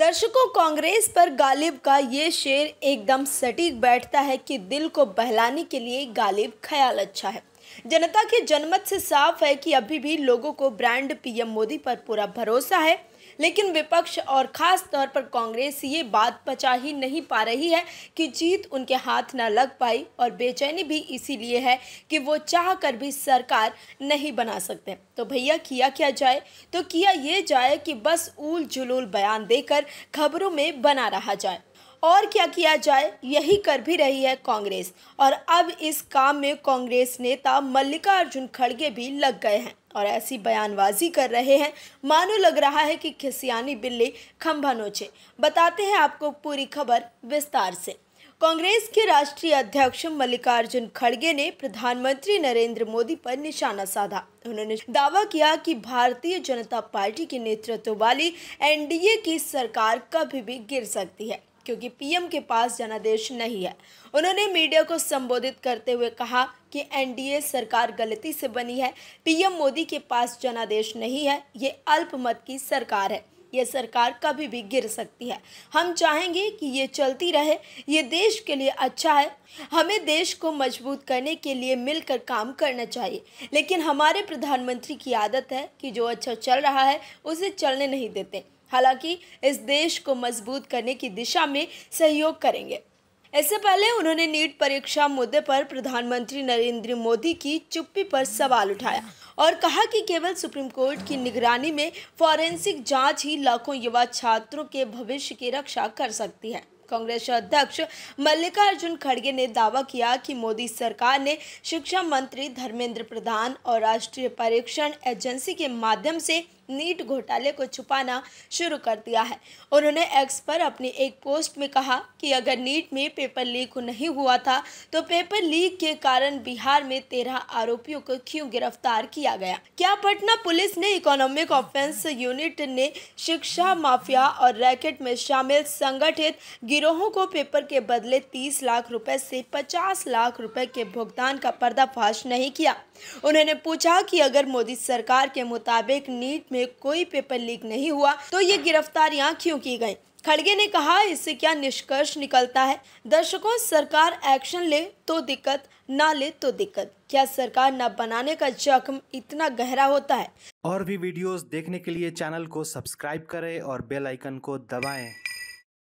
दर्शकों कांग्रेस पर गालिब का ये शेर एकदम सटीक बैठता है कि दिल को बहलाने के लिए गालिब ख्याल अच्छा है जनता के जनमत से साफ है कि अभी भी लोगों को ब्रांड पीएम मोदी पर पूरा भरोसा है लेकिन विपक्ष और ख़ास तौर पर कांग्रेस ये बात पचा ही नहीं पा रही है कि जीत उनके हाथ ना लग पाई और बेचैनी भी इसीलिए है कि वो चाह कर भी सरकार नहीं बना सकते तो भैया किया क्या जाए तो किया ये जाए कि बस ऊल जुलूल बयान देकर खबरों में बना रहा जाए और क्या किया जाए यही कर भी रही है कांग्रेस और अब इस काम में कांग्रेस नेता मल्लिकार्जुन खड़गे भी लग गए हैं और ऐसी बयानबाजी कर रहे हैं मानो लग रहा है कि खिसियानी बिल्ली खम्भा नोचे बताते हैं आपको पूरी खबर विस्तार से कांग्रेस के राष्ट्रीय अध्यक्ष मल्लिकार्जुन खड़गे ने प्रधानमंत्री नरेंद्र मोदी पर निशाना साधा उन्होंने दावा किया कि भारतीय जनता पार्टी के नेतृत्व वाली एनडीए की सरकार कभी भी गिर सकती है क्योंकि पीएम के पास जनादेश नहीं है उन्होंने मीडिया को संबोधित करते हुए कहा कि एनडीए सरकार गलती से बनी है पीएम मोदी के पास जनादेश नहीं है ये अल्पमत की सरकार है ये सरकार कभी भी गिर सकती है हम चाहेंगे कि ये चलती रहे ये देश के लिए अच्छा है हमें देश को मजबूत करने के लिए मिलकर काम करना चाहिए लेकिन हमारे प्रधानमंत्री की आदत है कि जो अच्छा चल रहा है उसे चलने नहीं देते हालांकि इस देश को मजबूत करने की दिशा में सहयोग करेंगे इससे पहले उन्होंने नीट परीक्षा मुद्दे पर प्रधानमंत्री नरेंद्र मोदी की चुप्पी पर सवाल उठाया और कहा कि केवल सुप्रीम कोर्ट की निगरानी में फॉरेंसिक जांच ही लाखों युवा छात्रों के भविष्य की रक्षा कर सकती है कांग्रेस अध्यक्ष मल्लिकार्जुन खड़गे ने दावा किया कि मोदी सरकार ने शिक्षा मंत्री धर्मेंद्र प्रधान और राष्ट्रीय परीक्षण एजेंसी के माध्यम से नीट घोटाले को छुपाना शुरू कर दिया है उन्होंने एक्स पर अपनी एक पोस्ट में कहा कि अगर नीट में पेपर लीक नहीं हुआ था तो पेपर लीक के कारण बिहार में तेरह आरोपियों को क्यों गिरफ्तार किया गया क्या पटना पुलिस ने इकोनॉमिक ऑफेंस यूनिट ने शिक्षा माफिया और रैकेट में शामिल संगठित गिरोहों को पेपर के बदले तीस लाख रुपए से पचास लाख रुपए के भुगतान का पर्दाफाश नहीं किया उन्होंने पूछा कि अगर मोदी सरकार के मुताबिक नीट में में कोई पेपर लीक नहीं हुआ तो ये गिरफ्तारियां क्यों की गई खड़गे ने कहा इससे क्या निष्कर्ष निकलता है दर्शकों सरकार एक्शन ले तो दिक्कत ना ले तो दिक्कत क्या सरकार न बनाने का जख्म इतना गहरा होता है और भी वीडियोस देखने के लिए चैनल को सब्सक्राइब करें और बेल आइकन को दबाएं